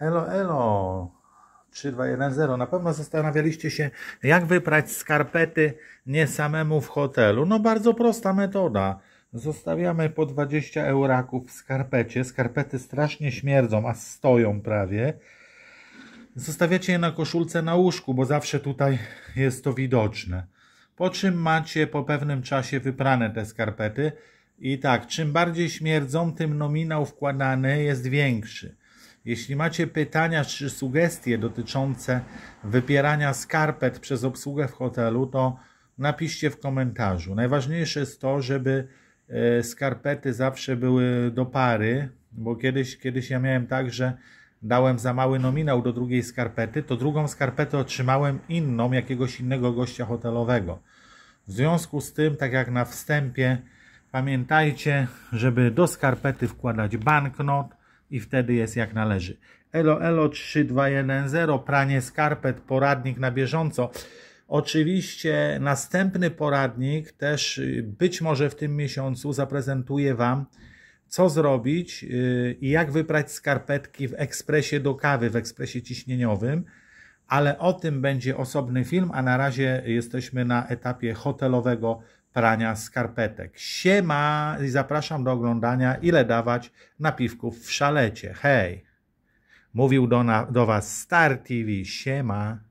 Elo, elo. 3210. Na pewno zastanawialiście się, jak wyprać skarpety nie samemu w hotelu. No bardzo prosta metoda. Zostawiamy po 20 euraków w skarpecie. Skarpety strasznie śmierdzą, a stoją prawie. Zostawiacie je na koszulce na łóżku, bo zawsze tutaj jest to widoczne. Po czym macie po pewnym czasie wyprane te skarpety. I tak, czym bardziej śmierdzą, tym nominał wkładany jest większy. Jeśli macie pytania czy sugestie dotyczące wypierania skarpet przez obsługę w hotelu, to napiszcie w komentarzu. Najważniejsze jest to, żeby e, skarpety zawsze były do pary, bo kiedyś, kiedyś ja miałem tak, że dałem za mały nominał do drugiej skarpety, to drugą skarpetę otrzymałem inną, jakiegoś innego gościa hotelowego. W związku z tym, tak jak na wstępie, pamiętajcie, żeby do skarpety wkładać banknot, i wtedy jest jak należy. Elo Elo 3210, pranie skarpet, poradnik na bieżąco. Oczywiście następny poradnik też y, być może w tym miesiącu zaprezentuje Wam, co zrobić y, i jak wyprać skarpetki w ekspresie do kawy, w ekspresie ciśnieniowym, ale o tym będzie osobny film, a na razie jesteśmy na etapie hotelowego prania skarpetek. Siema i zapraszam do oglądania ile dawać napiwków w szalecie. Hej! Mówił do, na, do Was Star TV. Siema!